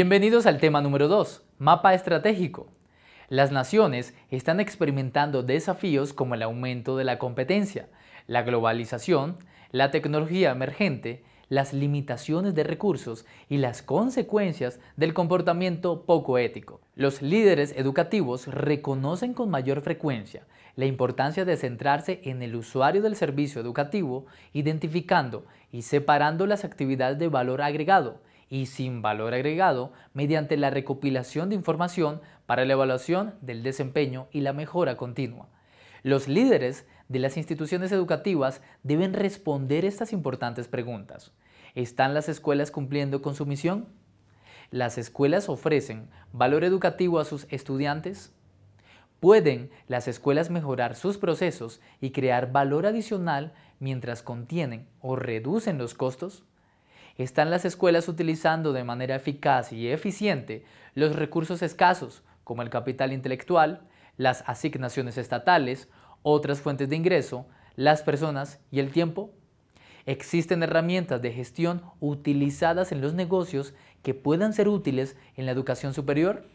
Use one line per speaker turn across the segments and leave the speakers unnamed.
Bienvenidos al tema número 2, mapa estratégico. Las naciones están experimentando desafíos como el aumento de la competencia, la globalización, la tecnología emergente, las limitaciones de recursos y las consecuencias del comportamiento poco ético. Los líderes educativos reconocen con mayor frecuencia la importancia de centrarse en el usuario del servicio educativo, identificando y separando las actividades de valor agregado y sin valor agregado mediante la recopilación de información para la evaluación del desempeño y la mejora continua. Los líderes de las instituciones educativas deben responder estas importantes preguntas. ¿Están las escuelas cumpliendo con su misión? ¿Las escuelas ofrecen valor educativo a sus estudiantes? ¿Pueden las escuelas mejorar sus procesos y crear valor adicional mientras contienen o reducen los costos? ¿Están las escuelas utilizando de manera eficaz y eficiente los recursos escasos, como el capital intelectual, las asignaciones estatales, otras fuentes de ingreso, las personas y el tiempo? Existen herramientas de gestión utilizadas en los negocios que puedan ser útiles en la educación superior?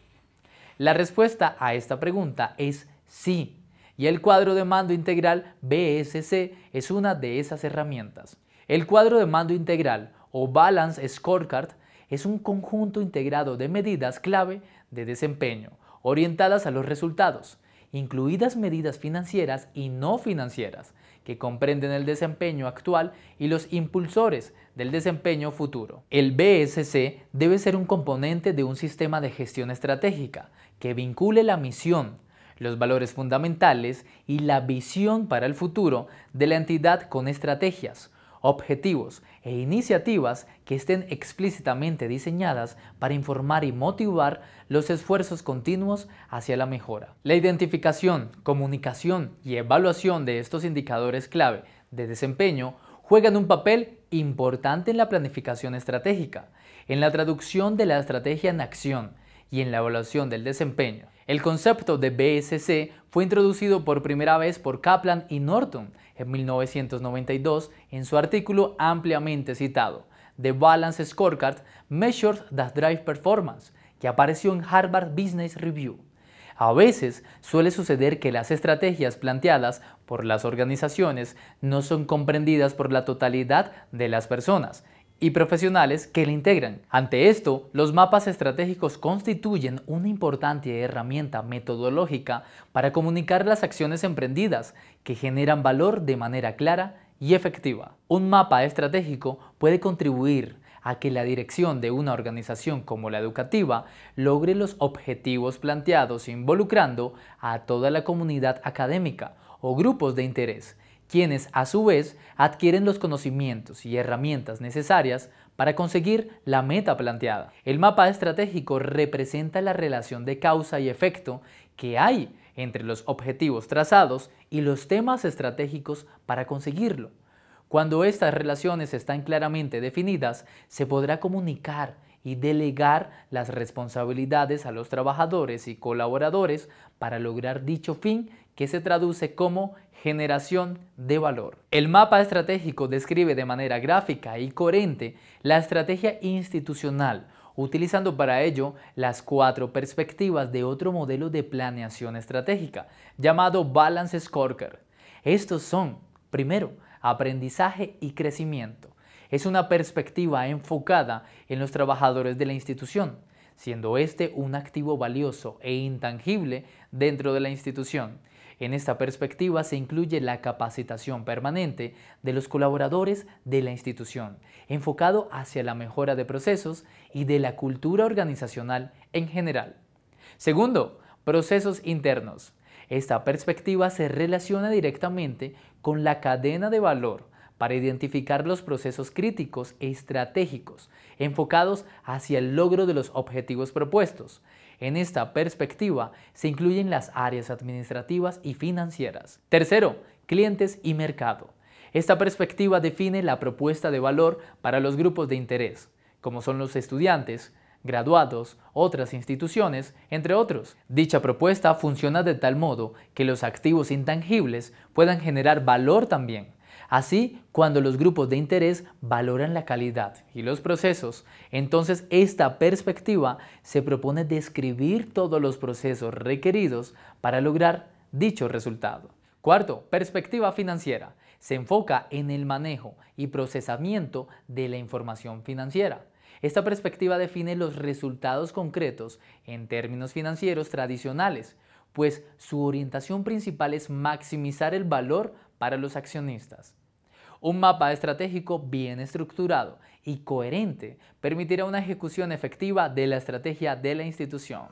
La respuesta a esta pregunta es sí, y el cuadro de mando integral BSC es una de esas herramientas. El cuadro de mando integral o Balance Scorecard es un conjunto integrado de medidas clave de desempeño orientadas a los resultados, incluidas medidas financieras y no financieras, que comprenden el desempeño actual y los impulsores del desempeño futuro. El BSC debe ser un componente de un sistema de gestión estratégica que vincule la misión, los valores fundamentales y la visión para el futuro de la entidad con estrategias, objetivos e iniciativas que estén explícitamente diseñadas para informar y motivar los esfuerzos continuos hacia la mejora. La identificación, comunicación y evaluación de estos indicadores clave de desempeño juegan un papel importante en la planificación estratégica, en la traducción de la estrategia en acción, y en la evaluación del desempeño. El concepto de BSC fue introducido por primera vez por Kaplan y Norton en 1992 en su artículo ampliamente citado, The Balance Scorecard Measures That Drive Performance, que apareció en Harvard Business Review. A veces suele suceder que las estrategias planteadas por las organizaciones no son comprendidas por la totalidad de las personas, y profesionales que la integran. Ante esto, los mapas estratégicos constituyen una importante herramienta metodológica para comunicar las acciones emprendidas que generan valor de manera clara y efectiva. Un mapa estratégico puede contribuir a que la dirección de una organización como la educativa logre los objetivos planteados involucrando a toda la comunidad académica o grupos de interés, quienes a su vez adquieren los conocimientos y herramientas necesarias para conseguir la meta planteada. El mapa estratégico representa la relación de causa y efecto que hay entre los objetivos trazados y los temas estratégicos para conseguirlo. Cuando estas relaciones están claramente definidas, se podrá comunicar y delegar las responsabilidades a los trabajadores y colaboradores para lograr dicho fin que se traduce como generación de valor. El mapa estratégico describe de manera gráfica y coherente la estrategia institucional, utilizando para ello las cuatro perspectivas de otro modelo de planeación estratégica, llamado Balance Scorecard. Estos son, primero, aprendizaje y crecimiento. Es una perspectiva enfocada en los trabajadores de la institución, siendo este un activo valioso e intangible dentro de la institución en esta perspectiva se incluye la capacitación permanente de los colaboradores de la institución, enfocado hacia la mejora de procesos y de la cultura organizacional en general. Segundo, procesos internos. Esta perspectiva se relaciona directamente con la cadena de valor para identificar los procesos críticos e estratégicos enfocados hacia el logro de los objetivos propuestos en esta perspectiva se incluyen las áreas administrativas y financieras. Tercero, clientes y mercado. Esta perspectiva define la propuesta de valor para los grupos de interés, como son los estudiantes, graduados, otras instituciones, entre otros. Dicha propuesta funciona de tal modo que los activos intangibles puedan generar valor también, Así, cuando los grupos de interés valoran la calidad y los procesos, entonces esta perspectiva se propone describir todos los procesos requeridos para lograr dicho resultado. Cuarto, perspectiva financiera. Se enfoca en el manejo y procesamiento de la información financiera. Esta perspectiva define los resultados concretos en términos financieros tradicionales, pues su orientación principal es maximizar el valor para los accionistas. Un mapa estratégico bien estructurado y coherente permitirá una ejecución efectiva de la estrategia de la institución.